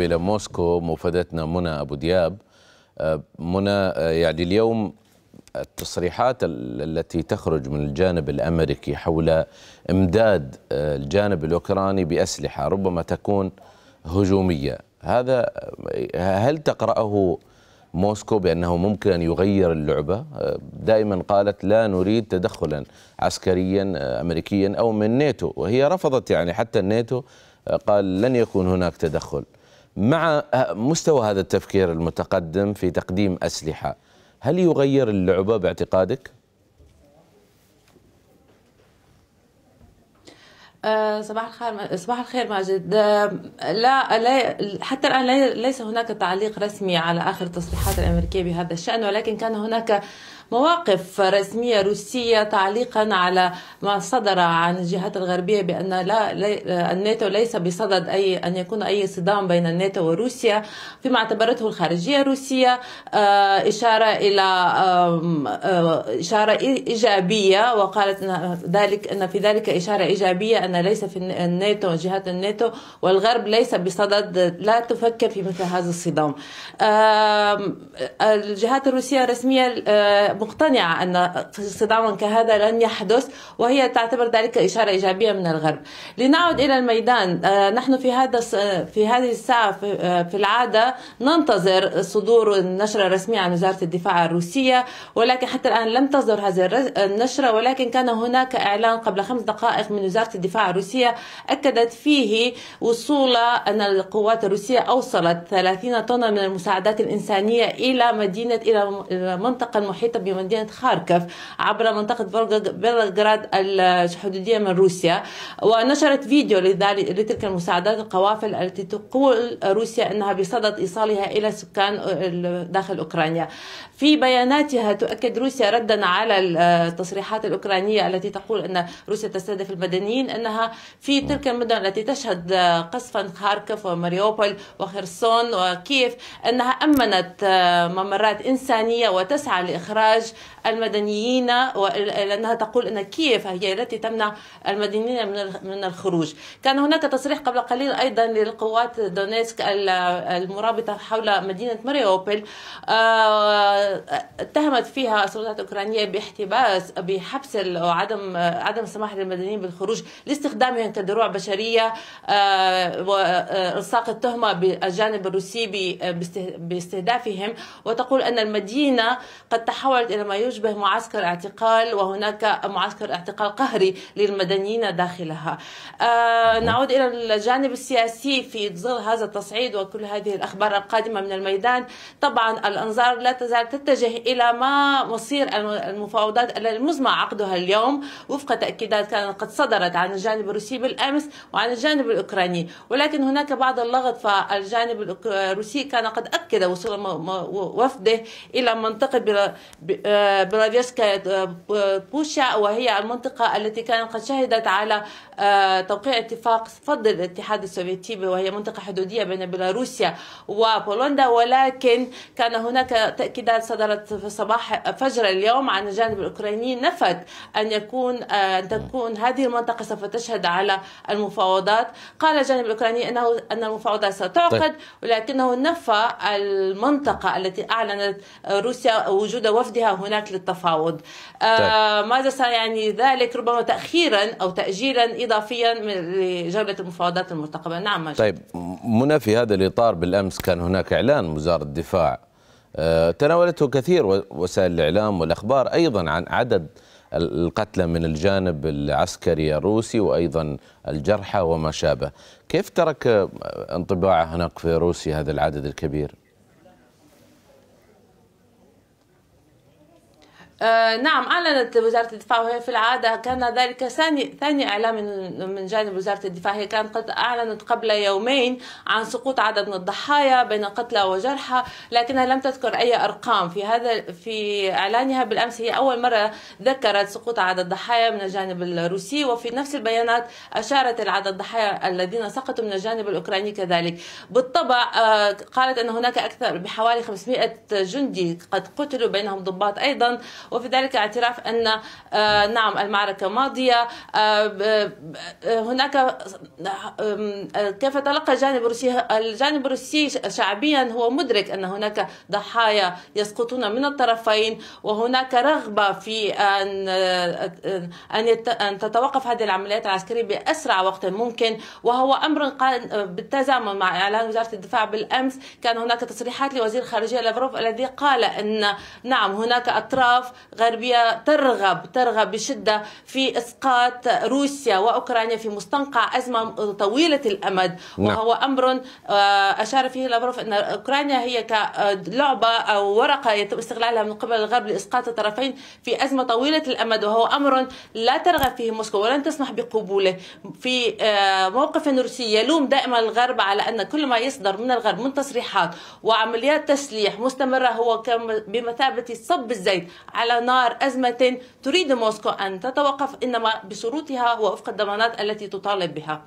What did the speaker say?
إلى موسكو مفادتنا منى أبو دياب آه، منى آه، يعني اليوم التصريحات التي تخرج من الجانب الأمريكي حول إمداد آه، الجانب الأوكراني بأسلحة ربما تكون هجومية هذا هل تقرأه موسكو بأنه ممكن أن يغير اللعبة دائما قالت لا نريد تدخلا عسكريا أمريكيا أو من ناتو وهي رفضت يعني حتى الناتو قال لن يكون هناك تدخل مع مستوى هذا التفكير المتقدم في تقديم اسلحه هل يغير اللعبه باعتقادك؟ أه، صباح الخير صباح الخير ماجد أه، لا, لا حتى الان ليس هناك تعليق رسمي على اخر التصريحات الامريكيه بهذا الشان ولكن كان هناك مواقف رسمية روسية تعليقا على ما صدر عن الجهات الغربية بأن لا الناتو ليس بصدد أي أن يكون أي صدام بين الناتو وروسيا فيما اعتبرته الخارجية الروسية آه، إشارة إلى آه، إشارة إيجابية وقالت أن ذلك أن في ذلك إشارة إيجابية أن ليس في الناتو جهات الناتو والغرب ليس بصدد لا تفكر في مثل هذا الصدام الجهات الروسية الرسمية آه، مقتنعة أن صدام كهذا لن يحدث وهي تعتبر ذلك إشارة إيجابية من الغرب لنعود إلى الميدان آه، نحن في هذا في هذه الساعة آه، في العادة ننتظر صدور النشرة الرسمية عن وزارة الدفاع الروسية ولكن حتى الآن لم تصدر هذه النشرة ولكن كان هناك إعلان قبل خمس دقائق من وزارة الدفاع الروسية أكدت فيه وصول أن القوات الروسية أوصلت 30 طنا من المساعدات الإنسانية إلى مدينة إلى المنطقة المحيطة بمدينة خاركف عبر منطقة بلغراد الحدودية من روسيا ونشرت فيديو لذلك لتلك المساعدات القوافل التي تقول روسيا أنها بصدد إيصالها إلى سكان داخل أوكرانيا في بياناتها تؤكد روسيا ردا على التصريحات الأوكرانية التي تقول أن روسيا تستهدف المدنيين أنها في تلك المدن التي تشهد قصفا خاركف وماريوبل وخرسون وكييف أنها أمنت ممرات إنسانية وتسعى لإخراج إزعاج المدنيين لأنها تقول أن كييف هي التي تمنع المدنيين من الخروج كان هناك تصريح قبل قليل أيضا للقوات دونيسك المرابطة حول مدينة مريوبل آه، اتهمت فيها السلطات الأوكرانية باحتباس بحبس وعدم عدم السماح للمدنيين بالخروج لاستخدامهم كدروع بشرية آه، وإلصاق التهمة بالجانب الروسي باستهدافهم وتقول أن المدينة قد تحول تتحول إلى ما يشبه معسكر اعتقال وهناك معسكر اعتقال قهري للمدنيين داخلها آه، نعود إلى الجانب السياسي في ظل هذا التصعيد وكل هذه الأخبار القادمة من الميدان طبعا الأنظار لا تزال تتجه إلى ما مصير المفاوضات المزمع عقدها اليوم وفق تأكيدات كانت قد صدرت عن الجانب الروسي بالأمس وعن الجانب الأوكراني ولكن هناك بعض اللغط فالجانب الروسي كان قد أكد وصول وفده إلى منطقة آه، براديشكا آه، بوشا وهي المنطقة التي كانت قد شهدت على آه، توقيع اتفاق فض الاتحاد السوفيتي وهي منطقة حدودية بين بيلاروسيا وبولندا ولكن كان هناك تأكيدات صدرت في صباح فجر اليوم عن الجانب الأوكراني نفت أن يكون أن تكون هذه المنطقة سوف تشهد على المفاوضات قال الجانب الأوكراني أنه أن المفاوضات ستعقد طيب. ولكنه نفى المنطقة التي أعلنت روسيا وجود وفدها هناك للتفاوض طيب. آه ماذا سيعني ذلك ربما تاخيرا او تاجيلا اضافيا لجوله المفاوضات المرتقبه نعم مجد. طيب منى في هذا الاطار بالامس كان هناك اعلان وزاره الدفاع آه تناولته كثير وسائل الاعلام والاخبار ايضا عن عدد القتلى من الجانب العسكري الروسي وايضا الجرحى وما شابه، كيف ترك آه، انطباع هناك في روسيا هذا العدد الكبير؟ آه، نعم أعلنت وزارة الدفاع وهي في العادة كان ذلك ثاني ثاني إعلان من جانب وزارة الدفاع هي كانت قد أعلنت قبل يومين عن سقوط عدد من الضحايا بين قتلى وجرحى لكنها لم تذكر أي أرقام في هذا في إعلانها بالأمس هي أول مرة ذكرت سقوط عدد الضحايا من الجانب الروسي وفي نفس البيانات أشارت العدد الضحايا الذين سقطوا من الجانب الأوكراني كذلك بالطبع آه، قالت أن هناك أكثر بحوالي 500 جندي قد قتلوا بينهم ضباط أيضا وفي ذلك اعتراف أن آه، نعم المعركة ماضية آه، آه، هناك كيف تلقى الجانب الروسي الجانب الروسي شعبيا هو مدرك أن هناك ضحايا يسقطون من الطرفين وهناك رغبة في أن أن تتوقف هذه العمليات العسكرية بأسرع وقت ممكن وهو أمر بالتزامن مع إعلان وزارة الدفاع بالأمس كان هناك تصريحات لوزير الخارجية لافروف الذي قال أن نعم هناك أطراف غربية ترغب ترغب بشدة في إسقاط روسيا وأوكرانيا في مستنقع أزمة طويلة الأمد نعم. وهو أمر آه، أشار فيه لافروف أن أوكرانيا هي كلعبة أو ورقة يتم استغلالها من قبل الغرب لإسقاط الطرفين في أزمة طويلة الأمد وهو أمر لا ترغب فيه موسكو ولن تسمح بقبوله في آه، موقف روسي يلوم دائما الغرب على أن كل ما يصدر من الغرب من تصريحات وعمليات تسليح مستمرة هو بمثابة صب الزيت على على نار أزمة تريد موسكو أن تتوقف إنما بشروطها ووفق الضمانات التي تطالب بها